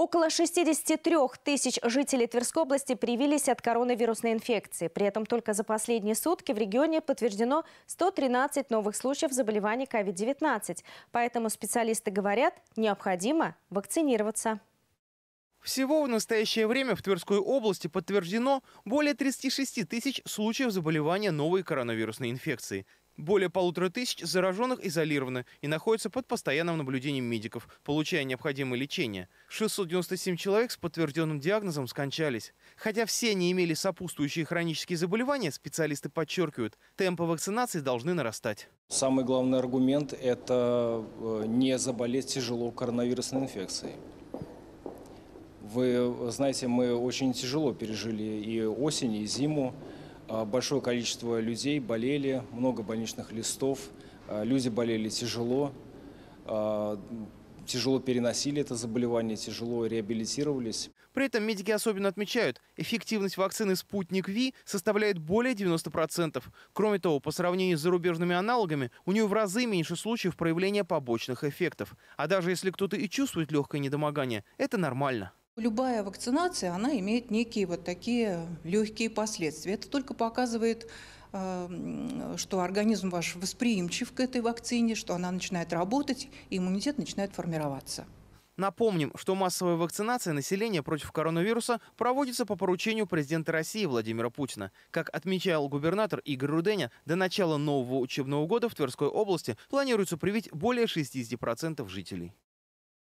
Около 63 тысяч жителей Тверской области привились от коронавирусной инфекции. При этом только за последние сутки в регионе подтверждено 113 новых случаев заболеваний COVID-19. Поэтому специалисты говорят, необходимо вакцинироваться. Всего в настоящее время в Тверской области подтверждено более 36 тысяч случаев заболевания новой коронавирусной инфекции. Более полутора тысяч зараженных изолированы и находятся под постоянным наблюдением медиков, получая необходимое лечение. 697 человек с подтвержденным диагнозом скончались. Хотя все не имели сопутствующие хронические заболевания, специалисты подчеркивают, темпы вакцинации должны нарастать. Самый главный аргумент – это э, не заболеть тяжело коронавирусной инфекцией. Вы э, знаете, мы очень тяжело пережили и осень, и зиму. А, большое количество людей болели, много больничных листов, а, люди болели тяжело, а, тяжело переносили это заболевание, тяжело реабилитировались. При этом медики особенно отмечают, эффективность вакцины «Спутник Ви» составляет более 90%. Кроме того, по сравнению с зарубежными аналогами, у нее в разы меньше случаев проявления побочных эффектов. А даже если кто-то и чувствует легкое недомогание, это нормально. Любая вакцинация, она имеет некие вот такие легкие последствия. Это только показывает эм, что организм ваш восприимчив к этой вакцине, что она начинает работать, и иммунитет начинает формироваться. Напомним, что массовая вакцинация населения против коронавируса проводится по поручению президента России Владимира Путина. Как отмечал губернатор Игорь Руденя, до начала нового учебного года в Тверской области планируется привить более 60% жителей.